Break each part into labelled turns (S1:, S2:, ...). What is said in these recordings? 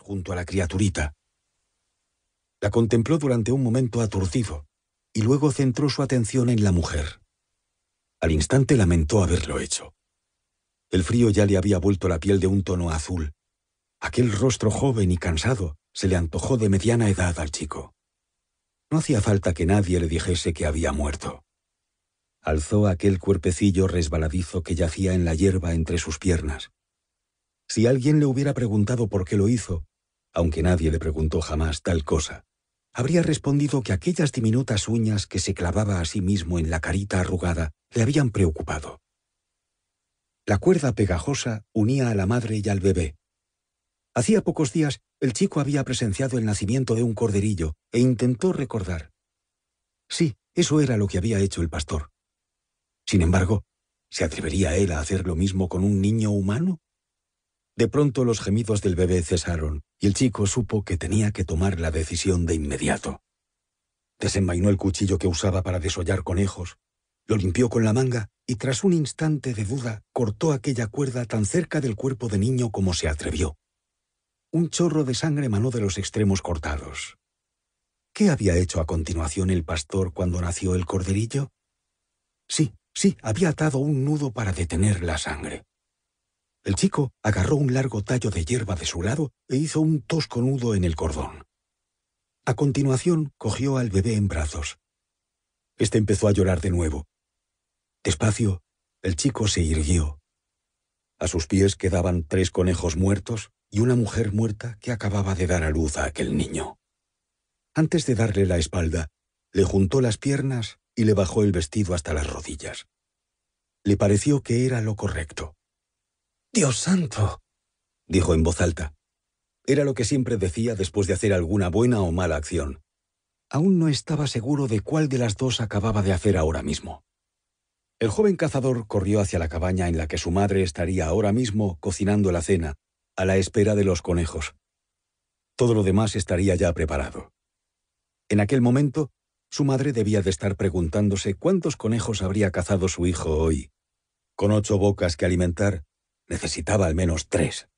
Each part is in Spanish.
S1: junto a la criaturita. La contempló durante un momento aturdido y luego centró su atención en la mujer. Al instante lamentó haberlo hecho. El frío ya le había vuelto la piel de un tono azul. Aquel rostro joven y cansado se le antojó de mediana edad al chico. No hacía falta que nadie le dijese que había muerto. Alzó aquel cuerpecillo resbaladizo que yacía en la hierba entre sus piernas si alguien le hubiera preguntado por qué lo hizo, aunque nadie le preguntó jamás tal cosa, habría respondido que aquellas diminutas uñas que se clavaba a sí mismo en la carita arrugada le habían preocupado. La cuerda pegajosa unía a la madre y al bebé. Hacía pocos días el chico había presenciado el nacimiento de un corderillo e intentó recordar. Sí, eso era lo que había hecho el pastor. Sin embargo, ¿se atrevería él a hacer lo mismo con un niño humano? De pronto los gemidos del bebé cesaron, y el chico supo que tenía que tomar la decisión de inmediato. Desenvainó el cuchillo que usaba para desollar conejos, lo limpió con la manga y tras un instante de duda cortó aquella cuerda tan cerca del cuerpo de niño como se atrevió. Un chorro de sangre manó de los extremos cortados. ¿Qué había hecho a continuación el pastor cuando nació el corderillo? Sí, sí, había atado un nudo para detener la sangre. El chico agarró un largo tallo de hierba de su lado e hizo un tosco nudo en el cordón. A continuación, cogió al bebé en brazos. Este empezó a llorar de nuevo. Despacio, el chico se irguió. A sus pies quedaban tres conejos muertos y una mujer muerta que acababa de dar a luz a aquel niño. Antes de darle la espalda, le juntó las piernas y le bajó el vestido hasta las rodillas. Le pareció que era lo correcto. Dios santo, dijo en voz alta. Era lo que siempre decía después de hacer alguna buena o mala acción. Aún no estaba seguro de cuál de las dos acababa de hacer ahora mismo. El joven cazador corrió hacia la cabaña en la que su madre estaría ahora mismo cocinando la cena, a la espera de los conejos. Todo lo demás estaría ya preparado. En aquel momento, su madre debía de estar preguntándose cuántos conejos habría cazado su hijo hoy. Con ocho bocas que alimentar, Necesitaba al menos tres.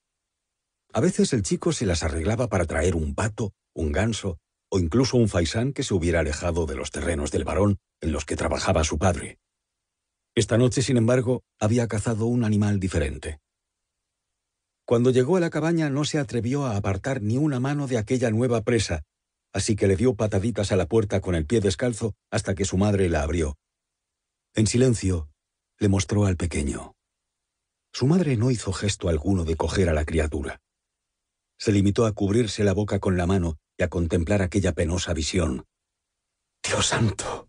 S1: A veces el chico se las arreglaba para traer un pato, un ganso o incluso un faisán que se hubiera alejado de los terrenos del varón en los que trabajaba su padre. Esta noche, sin embargo, había cazado un animal diferente. Cuando llegó a la cabaña no se atrevió a apartar ni una mano de aquella nueva presa, así que le dio pataditas a la puerta con el pie descalzo hasta que su madre la abrió. En silencio, le mostró al pequeño. Su madre no hizo gesto alguno de coger a la criatura. Se limitó a cubrirse la boca con la mano y a contemplar aquella penosa visión. Dios santo,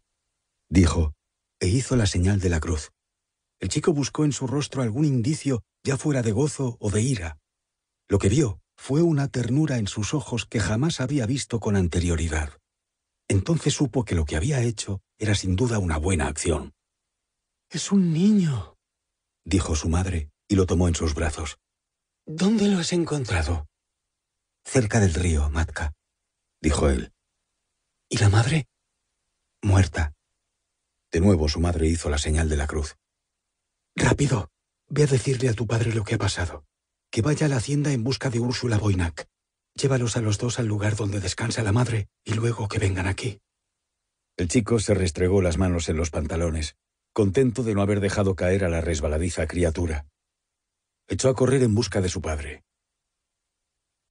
S1: dijo, e hizo la señal de la cruz. El chico buscó en su rostro algún indicio, ya fuera de gozo o de ira. Lo que vio fue una ternura en sus ojos que jamás había visto con anterioridad. Entonces supo que lo que había hecho era sin duda una buena acción. Es un niño, dijo su madre, y lo tomó en sus brazos. ¿Dónde lo has encontrado? Cerca del río, Matka, dijo él. ¿Y la madre? Muerta. De nuevo su madre hizo la señal de la cruz. Rápido, ve a decirle a tu padre lo que ha pasado. Que vaya a la hacienda en busca de Úrsula boinac Llévalos a los dos al lugar donde descansa la madre y luego que vengan aquí. El chico se restregó las manos en los pantalones contento de no haber dejado caer a la resbaladiza criatura. Echó a correr en busca de su padre.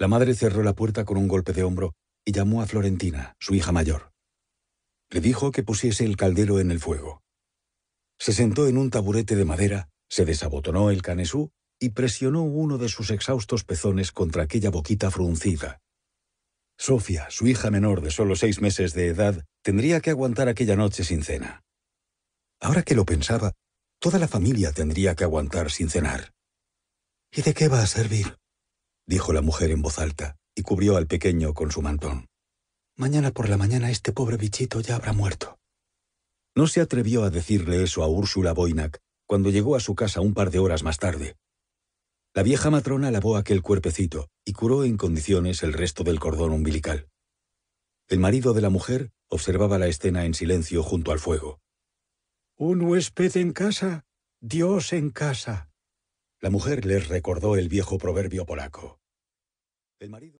S1: La madre cerró la puerta con un golpe de hombro y llamó a Florentina, su hija mayor. Le dijo que pusiese el caldero en el fuego. Se sentó en un taburete de madera, se desabotonó el canesú y presionó uno de sus exhaustos pezones contra aquella boquita fruncida. Sofía, su hija menor de solo seis meses de edad, tendría que aguantar aquella noche sin cena. Ahora que lo pensaba, toda la familia tendría que aguantar sin cenar. ¿Y de qué va a servir? dijo la mujer en voz alta y cubrió al pequeño con su mantón. Mañana por la mañana este pobre bichito ya habrá muerto. No se atrevió a decirle eso a Úrsula Boinac cuando llegó a su casa un par de horas más tarde. La vieja matrona lavó aquel cuerpecito y curó en condiciones el resto del cordón umbilical. El marido de la mujer observaba la escena en silencio junto al fuego. Un huésped en casa, Dios en casa. La mujer les recordó el viejo proverbio polaco. El marido